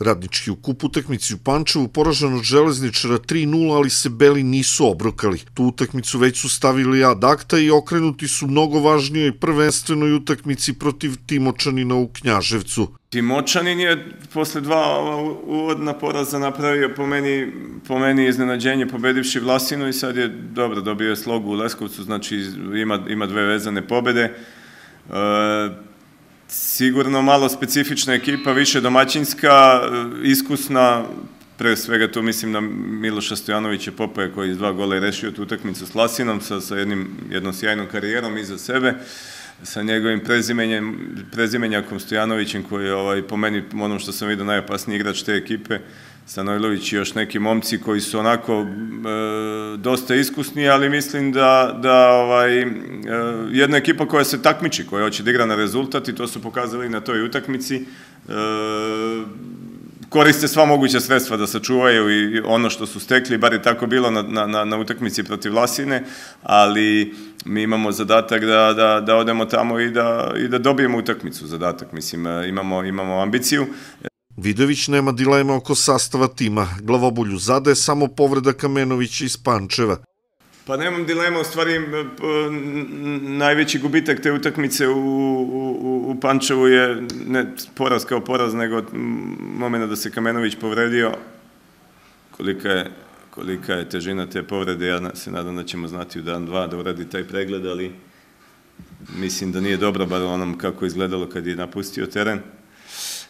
Radnički u kup utakmici u Pančevu poražen od železničara 3-0, ali se Beli nisu obrokali. Tu utakmicu već su stavili ad akta i okrenuti su mnogo važnijoj prvenstvenoj utakmici protiv Timočanina u Knjaževcu. Timočanin je posle dva uvodna poraza napravio po meni, po meni iznenađenje pobedivši Vlasinu i sad je dobro dobio slogu u Leskovcu, znači ima, ima dve vezane pobede. E, sigurno malo specifična ekipa, više domaćinska, e, iskusna, pre svega tu mislim na Miloša Stojanovića Popaja koji iz dva gola rešio tu utakmicu s Lasinom sa, sa jednim, jednom sjajnom karijerom iza sebe. Uh, sa njegovim prezimenjem, prezimenjakom Stojanovićem koji je ovaj, po meni, onom što sam vidio, najopasniji igrač te ekipe, Stanojlović i još neki momci koji su onako e, dosta iskusni, ali mislim da, da ovaj, e, jedna ekipa koja se takmiči, koja hoće da igra na rezultat i to su pokazali na toj utakmici, e, koriste sva moguća sredstva da sačuvaju i ono što su stekli, bar je tako bilo na, na, na utakmici protiv Lasine, ali mi imamo zadatak da, da, da odemo tamo i da, i da dobijemo utakmicu zadatak. Mislim, e, imamo, imamo ambiciju. Vidović nema dileme oko sastava tima. Glavobolju zade samo povreda Kamenovića iz Pančeva. Pa nemam dilema, u stvari najveći gubitak te utakmice u, u, u Pančevu je ne poraz kao poraz, nego momena da se Kamenović povredio, kolika je kolika je težina te povrede, ja se nadam da ćemo znati u dan dva da uradi taj pregled, ali mislim da nije dobro, bar onom kako je izgledalo kad je napustio teren.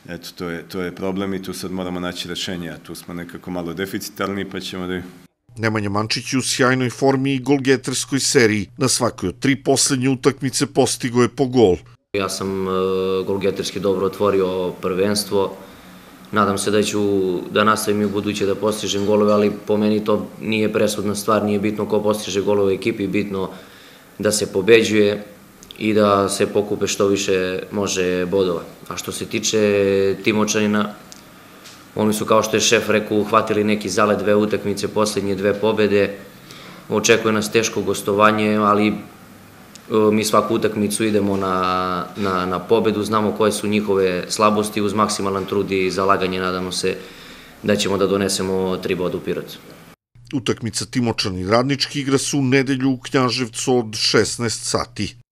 Eto, to je, to je problem i tu sad moramo naći rešenje, a tu smo nekako malo deficitarni, pa ćemo da Nemanja Mančić je u sjajnoj formi i golgeterskoj seriji. Na svakoj od tri poslednje utakmice postigo je po gol. Ja sam e, golgeterski dobro otvorio prvenstvo, nadam se da ću da nastavim i u buduće da postižem golove, ali po meni to nije presudna stvar, nije bitno ko postiže golove ekipi, bitno da se pobeđuje i da se pokupe što više može bodova. A što se tiče Timočanina, oni su kao što je šef rekao uhvatili neki zale dve utakmice, poslednje dve pobede, očekuje nas teško gostovanje, ali E, mi svaku utakmicu idemo na, na, na pobedu, znamo koje su njihove slabosti, uz maksimalan trud i zalaganje nadamo se da ćemo da donesemo tri boda u Pirotu. Utakmica Timočan i Radnički igra su u nedelju u Knjaževcu od 16 sati.